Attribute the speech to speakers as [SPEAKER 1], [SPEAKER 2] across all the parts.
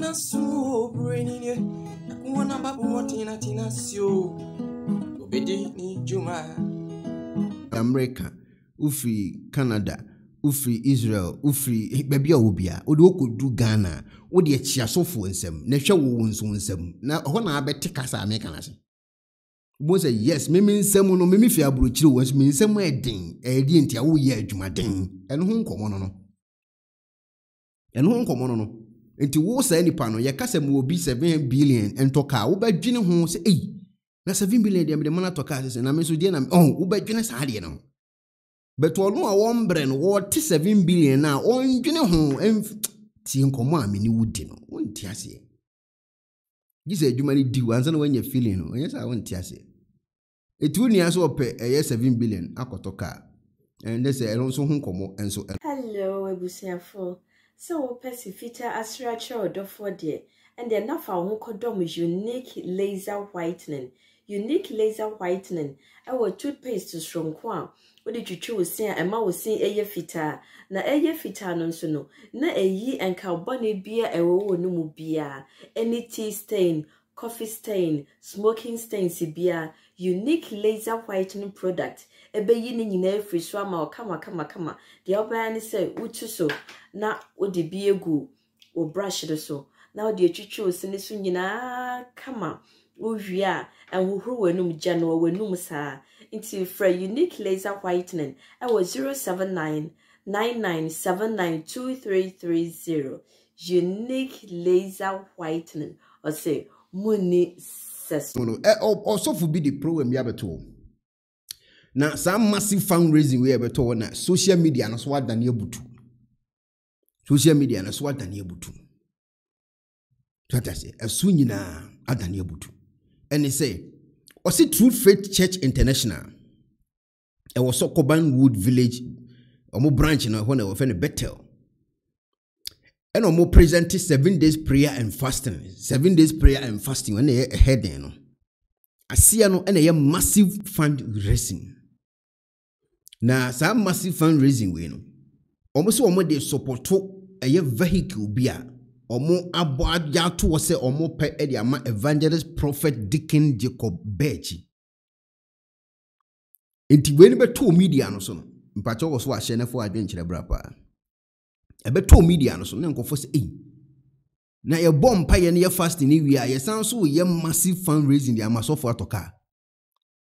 [SPEAKER 1] na so brenine kuona babu motina tina sio obedi ni juma america ufiri canada ufiri israel ufiri baabi a wɔ bia wode wɔkɔdu ghana wode akyiasofoɔ nsɛm na hwɛ wo wo nso nsɛm na hɔ na abɛte tikasa a meka no ase mo sɛ yes meme nsɛm no meme fi aburokyire wɔ nso me nsɛm ɛden ɛyɛdeɛ nti a woyɛ adwumaden ɛno ho nkɔmmɔ no no ɛno no nti wo saa nipa no yɛka sɛ mo obi seven billion ntɔ kaa wobɛdwene ho sɛ eyi na seven billion deɛ mede mana tɔ kaa sɛ sɛ na me nso deɛ na ɔn wobɛdwene saa deɛ no but ɔno a wɔmbrɛ no wɔte seven billion na ɔndwene ho tie nkɔmmɔ a mene wodi no wonte aseɛ gye sɛ adwuma no di ansa na woanya feeling no ɛnyɛ sɛ wonte aseɛ ɛti wo nua sɛ ɔpɛ ɛyɛ seven billion akɔtɔ kaa ɛnɛ sɛ ɛno nso ho nkɔmmɔ ɛnso hello abusuafoɔ sɛ wopɛ si fitaa asrakyerɛ ɔdɔfoɔ deɛ ɛnde Nafa fa wo ho kɔdɔm unique laser whitening unique laser whitening ɛwɔ toothpaste soronko a wode twitwi wo sen a ɛma wo sen ɛyɛ fitaa na ɛyɛ fitaa no nso no na ɛyi nkabɔne bia ɛwɔ wɔ no mu biara ɛne tea stain coffee stain smoking stains biara unique laser whitening product ɛbɛyi ne nyinaa afiri so ama wɔ kama kama kama deɛ wobɛyɛ ne sɛ wotu so na wode bi egu wo brush no so na wode atwitwi wo sene so nyinaa kama wowie a ɛhohoro w'anum gya no w'anum saa nti frɛ unique laser whitening ɛwɔ 079 99792330 unique laser whitening ɔsɛ munni sɛso. ɔsɔfo bi de program bi abɛto wɔn na saa massive fundraising wei ɛbɛtɔ hɔ na social media no so adane abutu social media no so adane abutu tatase ɛso nyinaa adane abutu ɛne sɛ ɔsi true faith church international ɛwɔ sɔ koban wood village ɔmo branch na ɛhɔ na wɔfɛ no betel ɛna ɔmo present seven days prayer and fasting seven days prayer and fasting ɛna ɛyɛ ɛhɛden no aseɛ no ɛna ɛyɛ massive fundraising. na saa massive fundraising wei no wɔn sɛ wɔn de sɔpɔtɔ ɛyɛ vehicle bi a wɔn abɔ agya ato wɔ sɛ wɔn pɛ de ama evangelist prophet Deacon Jacob Bechi nti wei no bɛtɔɔ media no so no mpakyɛ wɔ so ahyɛ no fo adwenkyerɛ bra paa ɛbɛtɔɔ media no so ne nkɔfoɔ sɛ ei na yɛbɔ mpayɛ no yɛ fasting ne wie a yɛsan so yɛ massive fundraising de ama sɔfoɔ atɔ kaa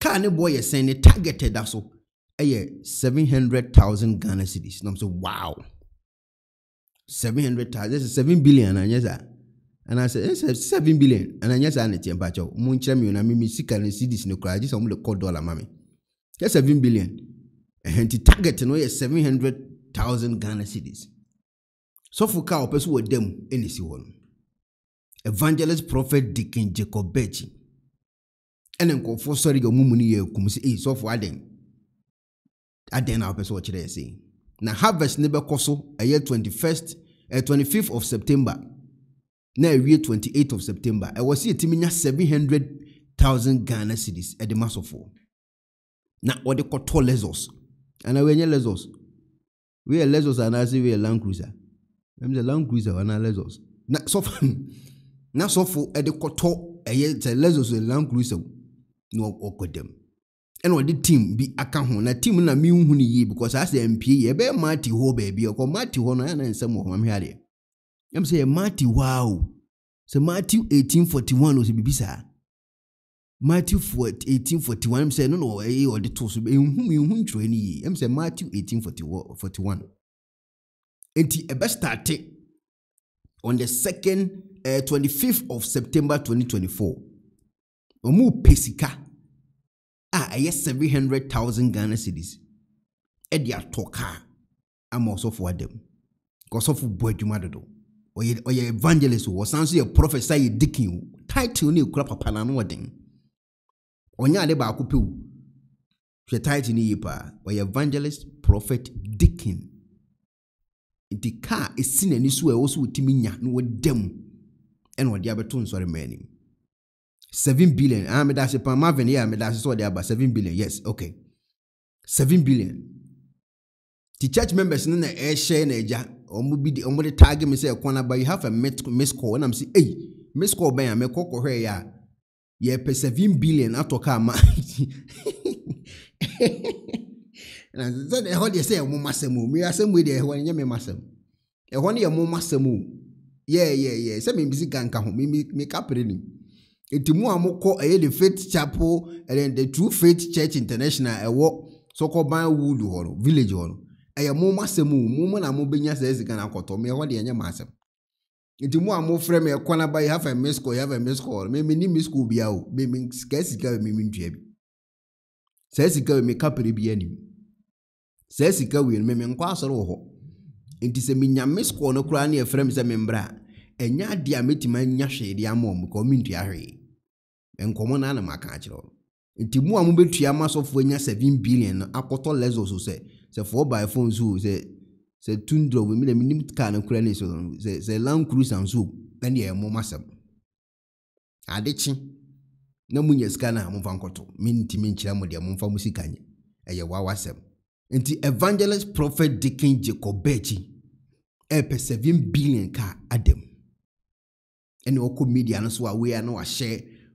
[SPEAKER 1] kaa ne boɔ yɛ sɛn ne target da so ɛyɛ seven hundred thousand ghana cities na so wow seven hundred thousand ɛsɛ seven billion ananyɛ saa anaasɛ ɛsɛ seven billion ananyɛ saa ne tiɛ mpakyɛw mo nkyerɛ mi na mimi sika ne cities ne koraa gye sɛ ɔmo de kɔ dɔla ma mi yɛ seven billion ɛhɛn ti target no yɛ seven hundred thousand ghana cities sɔfo kaa ɔpɛ so wɔ dɛm ɛna si hɔ evangelist prophet dikin jacob bɛkyi ɛna nkɔfoɔ sɔre yɛ ɔmo mu ne yɛ ekum sɛ ɛyi sɔfo adan adeɛ na wopɛ sɛ ɔkyerɛ yɛ sei na harvest ne bɛkɔ so ɛyɛ twenty first, eh, twenty fifth of september na ɛwie twenty th of september ɛwɔ sɛ yɛtumi nya thousand ghana cities ɛde ma sɔfoɔ na wɔde kɔtɔ lesos anaa wɔanyɛ lesos weyɛ lesos anaasɛ weyɛ land cruiser ɛm sɛ land cruiser anaa lesos na sɔfo na sɔfo ɛde kɔtɔ ɛyɛ sɛ lesos land cruiser na ɔkɔdam ɛna ɔde team bi aka ho na team na mehu no yie because asɛ mpie yɛ ɛbɛyɛ mate hɔ baabi ɔkɔ mate hɔ no ɛna nsɛm wɔ hɔ mahwɛ adeɛ yam sɛ yɛ mate hɔ a o sɛ matthew 1841 ɔsɛ biribi saa matthew 1841 sɛ no na ɛyɛ ɔde to so ɛhu ɛhu ntwerɛ no yie yam sɛ matthew 1841 enti ɛbɛstarte on the second uh, eh, fifth of september twenty twenty-four. ɔmo pɛ sika a ɛyɛ seven hundred thousand ghana cedis ɛde atɔ kaa ama ɔsɔfo adam ɔsɔfo bɔ adwuma dodo ɔyɛ ɔyɛ evangelist o ɔsan so yɛ prɔfɛsa yɛ dikin o title ne ekura papa na ano ɔden ɔnyɛ ade baako pe o hwɛ title ne yie paa ɔyɛ evangelist prophet dikin nti kaa esi n'ani so a ɛwɔ so wotumi nya na wɔda mu ɛna ɔde abɛto nsɔre mmaa seven billion ah meda ase pan marvin yeah me ase sọ ọdi aba seven billion yes okay seven billion The church members ne na ɛhyɛ na ɛgya ɔmo bi de ɔmo de taage mi sɛ ɛkwan aba you have a miss call I'm say, hey, miss call bɛn a mɛkɔ kɔhɛ yɛ a yɛpɛ seven billion atɔ kaa ah, ma sɛ ɛhɔ deɛ sɛ ɛmo masɛm o mi asɛm wo deɛ ɛhɔ ne nyɛ mi masɛm ɛhɔ ne yɛ mo masɛm o Yeah, yɛ yɛ sɛ mi bi si ganka ho Me me mi kapere nim nti mu a mokɔ ɛyɛ the faith chapel ɛyɛ the true faith church international ɛwɔ sɔkɔban wood hɔ no village hɔ no ɛyɛ mo mo asɛm o mo mo na mo benya sɛ sika na akɔtɔ mo ɛhɔ deɛ ɛnyɛ mo asɛm nti mo a mo frɛ mi ɛkwan aba yi hafa mi sukɔ hafa mi sukɔ mi mi ni mi sukɔ bia o mi mi sika sika mi mi ntua bi sɛ sika mi kapere bi anim sɛ sika wi mi mi nkɔ asɔre wɔ hɔ nti sɛ mi nya mi sukɔ no koraa ne ɛfrɛ mi sɛ mi mbra ɛnya adeɛ a mi ti ma nya hwee de ama wɔn kɔ mi ntua hwee. nkɔmmɔ na ana maka akyerɛ wo nti mu a mobɛtua ma sɔfoɔ anya 7 billion no akɔtɔ lesos sɛ sɛ 4x4 nso sɛ sɛ na kaa no ne so sɛ sɛ land nso ɛne adekye na sika a momfa nkɔto mentimi nkyerɛ mo deɛ momfa mo sika nye ɛyɛ nti evangelist prophet dikin jacob ɛpɛ billion kaa adam ɛne ɔkɔ media no so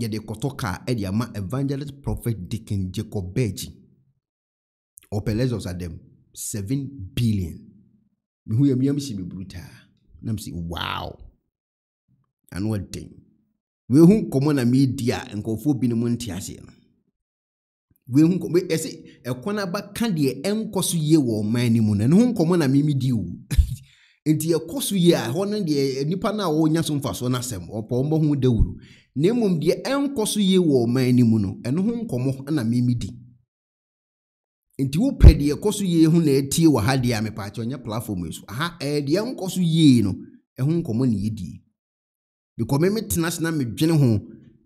[SPEAKER 1] yɛde kɔtɔ kaa ɛde ama evangelist prophet deacon jacob bergy ɔpɛ lesos adam seven billion mehu yɛ miam si meburu taa nam sɛ wow ano aden wehu nkɔmmɔ na meedi a nkurɔfoɔ binom nte aseɛ no wehu nkɔmmɔ ɛsɛ ɛkwan aba ka deɛ ɛnkɔ so yie wɔ ɔman no mu no ɛno ho nkɔmmɔ na memedi o nti e so yie a hɔ no deɛ nipa no a wɔnya so mfasoɔ no asɛm ɔpɔ mmɔho dawuru na mmom deɛ ɛnkɔ so yie wɔ ɔman no mu no ɛno ho nkɔmmɔ na memedi nti wopɛ deɛ ɛkɔ so yie ho na ɛtie wɔ ha deɛ a ɔnyɛ platform yi so aha yie no ɛho nkɔmmɔ na yɛdie tena medwene ho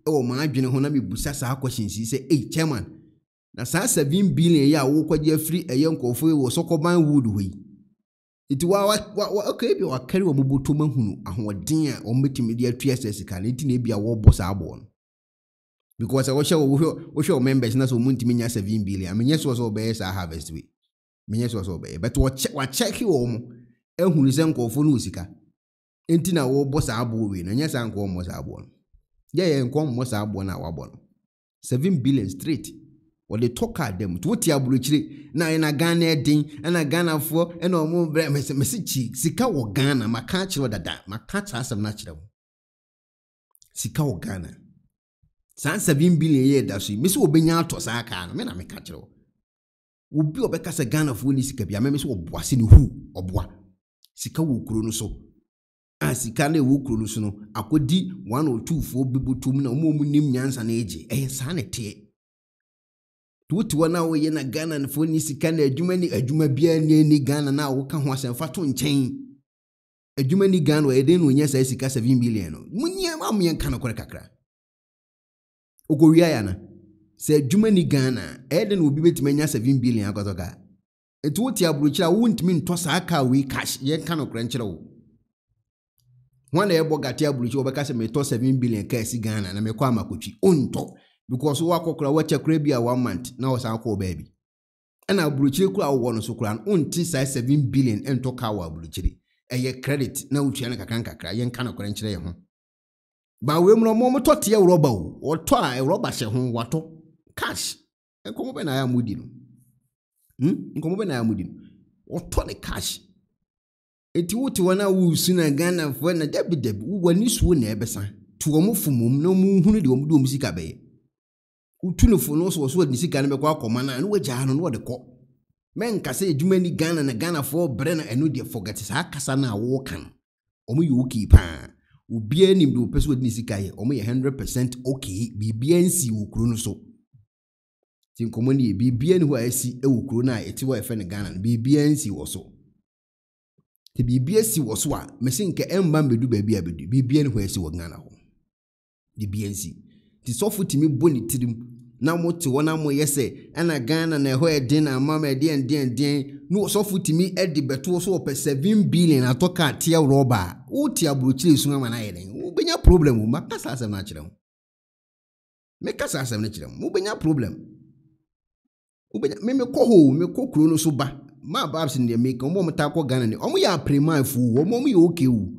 [SPEAKER 1] ɛwɔ adwene ho na mebusa saa saa billion yi nti wakaebi wakari wɔn bɔtɔ mu ahunu ahoɔden a wɔn bɛtumi de atu ɛsɛ sika no nti na ebi a wɔrebɔ saa aboɔ no because wɔhyɛ na sɛ wɔn ntumi nya seven billion menyɛ sɛ wɔbɛyɛ saa harvest bi menyɛ sɛ wɔbɛyɛ but wɔkyɛ wakyɛki sɛ no sika nti na wɔrebɔ saa wei no nyɛ saa nkɔɔ mmɔ saa no yɛyɛ nkɔɔ mmɔ saa no a wɔabɔ no seven billion straight. wɔde tɔ kaa dɛm nti wote aburokyire na ɛna ghana ɛden ɛna ghanafoɔ ɛna ɔmo brɛ mɛsɛ mɛsɛ kyi sika wɔ ghana maka akyerɛ wɔ dada maka akyerɛ asɛm no akyerɛ wo sika wɔ ghana saa seven billion yɛ da so yi mɛsɛ wɔbɛnya atɔ saa kaa no mɛna meka kyerɛ wo obi ɔbɛka sɛ ghanafoɔ ne sika bia mɛmɛ sɛ wɔboa se ne hu ɔboa sika wɔ kuro no so a sika no ɛwɔ kuro no so no akɔdi one or oh two foɔ bibotom na ɔmo ɔmo nim nyansa no agye to wɔn a na ghana nfo ne sika na adwuma ni adwuma biara ne ni ghana na ka ho asɛmfa to nkyɛn adwuma ni ghana wɔyɛ den na wɔnyɛ saa sika seven million no mu nyɛ ma mu yɛn ka no kɔrɛ kakra okowia na sɛ adwuma ni ghana ɛyɛ den na obi betumi anya seven billion akɔtɔ kaa etu wote aburokyire a wɔntumi ntɔ saa kaa wei cash yɛn ka no kɔrɛ nkyerɛ wo wɔn na yɛbɔ gate aburokyire wɔbɛka sɛ metɔ seven billion kaa si ghana na mekɔ amakotwi ontɔ. because woakɔ kora woakyɛ kora bi a one na wɔsan kɔ baabi ɛna aburokyire kora wowɔ no so kora no wonti saa seven billion ntɔ kaa wɔ aburokyire ɛyɛ credit na wotua no kakra nkakra yɛnka no kora nkyerɛ yɛ ho baawei mu no ɔmo ɔmotɔ teɛ rɔba o wɔtɔ a rɔba hyɛ ho watɔ cash nkɔmɔ bɛ na ayɛ amudi no nkɔmɔ bɛ na ayɛ amudi no wɔtɔ ne cash eti wote wɔn a wusu na ghanafoɔ na dabi dabi wɔn ani suo na ɛbɛsa to wɔn fumom na wɔn hunu deɛ wɔn de wɔn sika bɛyɛ. wotu no fo no so wɔ so wɔde ne sika no bɛkɔ akɔma no a na wagyaa no na wɔde kɔ mɛnka sɛ adwuma ni ghana na ghanafoɔ brɛ no ɛno deɛ forget saa kasa no a wɔka no ɔmo yɛ okii paa obiara nim de wɔpɛ sɛ wɔde ne sika yɛ ɔmo yɛ hundred percent okay, biribiara nsi wɔ kuro no so ti nkɔmɔ ni yɛ biribiara ni hɔ a ɛsi ɛwɔ kuro no a ɛte hɔ a yɛfɛ no ghana no biribiara nsi wɔ so te biribiara si wɔ so a mɛsi nka ɛmba mbɛdu baabi a bɛdu biribiara ni hɔ a ɛsi wɔ ghana hɔ biribiara nsi ti sɔfo tumi bɔ ne tirim na mote hɔ na moyɛ sɛ ɛna ghana na ɛhɔ ɛden na ama ma ɛdeɛn deɛn deɛn na ɔsɔfo tumi de bɛto so wɔpɛ seven billion atɔ kaa teɛ rɔba a wote aburokyire sun ama na ayɛ dɛn wobɛnya problem ma makasa asɛm no akyerɛ ho mekasa asɛm na kyerɛ ho wobɛnya problem wobɛnya me mekɔ hɔ mekɔ kuro no so ba ma babs ne deɛ meka ɔmo ɔmo taa kɔ ghana ne ɔmo yɛ apremanfo wo ɔmo ɔmo yɛ oke wo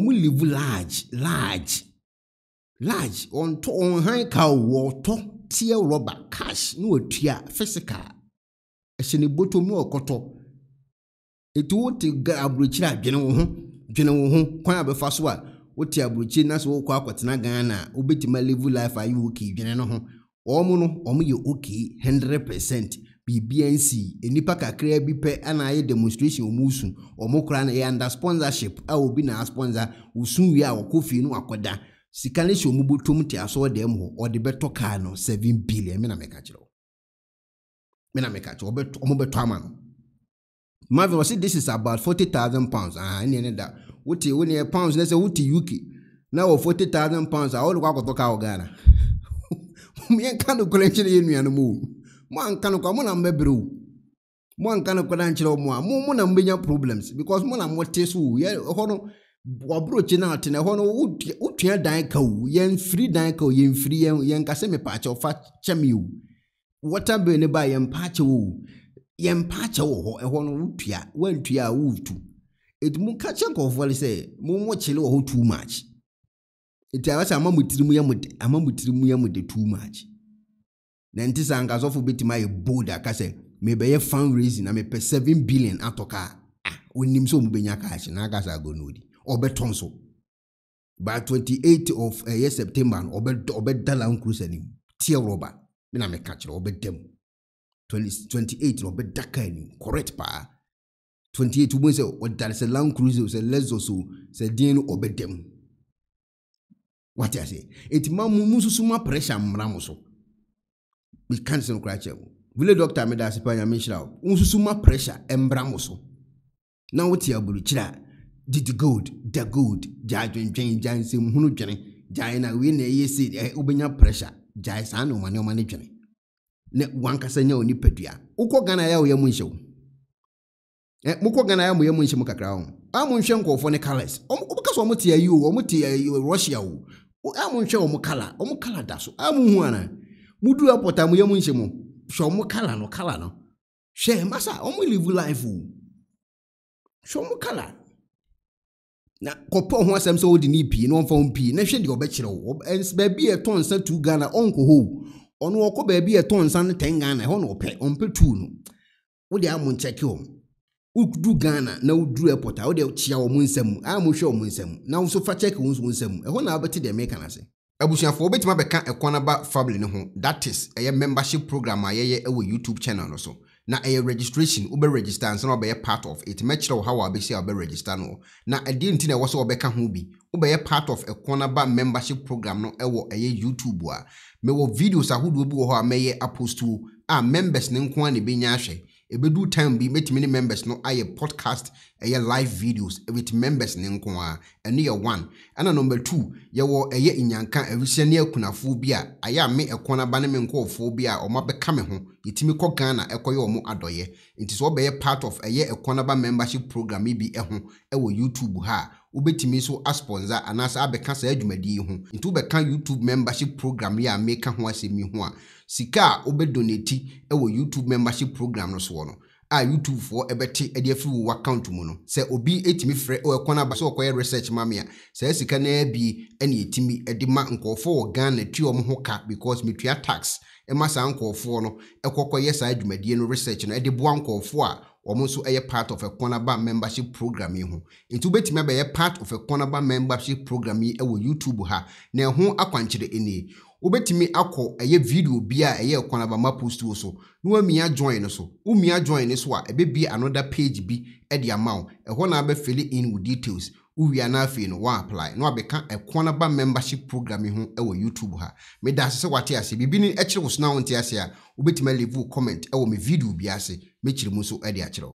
[SPEAKER 1] ɔmo live large large large ɔntɔ ɔnhan ka wo ɔtɔ teɛ rɔba cash na watua physical ɛhyɛ ne bottom na ɔkɔtɔ etu wote ga aburokyiri a dwene wo ho dwene wo ho kwan a so a wote aburokyiri na so wokɔ akɔtena ghana a wobɛtumi alive life a yɛ okay dwene no ho wɔn no wɔn yɛ okay hundred percent biribiara nsi nnipa kakra bi pɛ ana ayɛ demonstration wɔn su wɔn koraa na yɛ under sponsorship a obi na asponsor wosun wie a wɔkɔ fie no akɔda. sika no hyɛ ɔmu bɔtom te asɔ dan mu hɔ ɔde bɛtɔ kaa no seven billion mena meka kyerɛ wo mena meka kyerɛ wo ɔmo bɛtɔ ama no marvin wɔsi this is about forty thousand pounds aha ɛnni ɛni da wote wone pounds ne sɛ wote uk na wɔ forty thousand pounds a wɔde kɔ akɔtɔ kaa wɔ ghana mmea nka no kora nkyerɛ yɛ nuanom o mo anka no kora mo na mbɛbrɛ o mo anka no kora nkyerɛ mo a mo mo na mbɛnya problems because mo na mo te so o yɛ hɔ no wɔboro na tena hɔ no wotua dan ka o yɛmfiri dan ka o yɛmfiri yɛnkasɛ mepaakyɛ ɔfa kyɛ me o wɔtabe ne ba yɛmpaakyɛ o yɛmpaakyɛ wɔ hɔ ɛhɔ no wotua woantua a wotu ɛti mu ka kyɛ nkɔfoɔ no sɛ momɔ kyele wɔ hɔ too much ɛti awɛ sɛ ama mo tiri mu yɛ mo de ama mo tiri mu yɛ mo de too much na nti sɛ ankasɔfo bɛtumi ayɛ bold aka sɛ mebɛyɛ fund raising na mepɛ seven billion atɔ kaa a ah, onim sɛ ɔmu bɛnya kaa na aka sɛ odi ɔbɛtɔ nso by twenty eight of ɛyɛ uh, eh, september no ɔbɛ ɔbɛda land cruise anim tie rɔba mina mi ka kyerɛ ɔbɛda mu twenty eight na ɔbɛda kaa anim correct paa twenty eight wobɛn sɛ ɔdare sɛ land cruise sɛ lexus o sɛ den no ɔbɛda mu wate ase eti ma mu mu nso ma pressure mmara mu so bi kansi no kora kyerɛ mu vile doctor mi da ase pa nyame nhyira o nso ma pressure mmara mu so na wote aburukyire a did good the good gyae dwendwɛn gyae nsɛmhunu dwene gyae na wei eh, e na ɛyɛ sɛ eh, wobɛnya pressure gyae saa ne ɔma nneɔma no dwene na wankasa nya wo nipadua wokɔ ghana yɛ a woyɛ mu nhyɛ wo eh, mokɔ ghana yɛ a moyɛ mu nhyɛ mu kakra wo a ah, monhwɛ nkɔɔfoɔ ne colors wobɛka sɛ ɔmote ayi o ɔmote eh, russia o a ah, monhwɛ ɔmo kala ɔmo kala da so a ah, monhu ana mudu apɔta moyɛ mu nhyɛ mu hwɛ ɔmo kala no kala no hwɛ masa ɔmo live life o hwɛ ɔmo kala na kɔpɔ ho asɛm sɛ wode ne pii na ɔmfa ho pii na hwɛ deɛ ɔbɛkyerɛ wo baabi a ɛtɔ nsa tu ghana ɔnkɔ hɔ ɔno ɔkɔ baabi a ɛtɔ nsa no tɛn ghana ɛhɔ na ɔpɛ ɔmpɛ tu no wode amo nkyɛke ɔ wodu ghana na woduru airport a wode kyea wɔ mo nsam mu a mohwɛ wɔ mo nsam na wo nso fa kyɛke wo nsam mu ɛhɔ na wobɛte deɛ meka no ase abusuafoɔ wobɛtumi abɛka ɛkwan aba family no ho that is ɛyɛ membership program a yɛyɛ wɔ youtube channel no so na ɛyɛ registration wobɛ register ansa na wobɛyɛ part of it mɛkyerɛ wo how a wabɛsi a wobɛ register no na ɛdeɛ nti na ɛwɔ sɛ wɔbɛka ho bi wobɛyɛ part of ɛkɔnaba membership program no ɛwɔ ɛyɛ youtube a mewɔ videos ahodoɔ bi wɔ hɔ a mɛyɛ apostuo a members ne nko a na ɛbɛnya ahwɛ ɛbɛdu e time bi mɛtumi ne members no ayɛ podcast ɛyɛ live videos with e members ne nko a ɛno yɛ one ɛna number two yɛwɔ ɛyɛ nyanka awisia ne akunafoɔ bi a ayɛ a me ɛkɔnaba ne me nkɔɔfoɔ bi a ɔma bɛka me ho yɛtumi kɔ ghana ɛkɔyɛ wɔn adɔyɛ nti sɛ ɔbɛyɛ part of ɛyɛ ɛkɔnaba membership program yi bi ɛho ɛwɔ youtube ha a wobɛtumi nso asponsor anaasɛ abɛka saa adwumadie yi ho nti wobɛka youtube membership program yi a meka ho asɛm yi ho a sika a wobɛdonati ɛwɔ youtube membership program no soɔ no a youtubefoɔ ɛbɛte ɛde afiri wo account mu no sɛ obi ɛtumi frɛ ɔɛkwan aba sɛ ɔkɔyɛ research ma me a saa sika no abie ɛne ɛtumi ɛde ma nkɔɔfoɔ wɔ ghana tua ɔmo ho ka because metua tax ɛma saa nkɔɔfoɔ no ɛkɔkɔyɛ saa adwumadie no research no ɛde boa nkɔɔfoɔ a wɔn nso yɛ part of ɛkɔnaba membership program yi ho nti wobɛtumi abɛyɛ part of ɛkɔnaba membership program yi wɔ youtube ha na ɛho akwankyerɛ nie wobɛtumi akɔ ɛyɛ video bi a ɛyɛ kwan abama post wo so na wamia join no so womia join no so a ɛbɛbie another page bi de ama wo ɛhɔ na abɛfili in with details wowie no afei no waapply na wabɛka ɛkwan membership program yi ho wɔ youtube ha meda ase sɛ wate ase biribi no kyerɛ wo so na wonte ase a wobɛtumi alive wo comment wɔ me video bi ase mɛkyiri mu nso de akyerɛ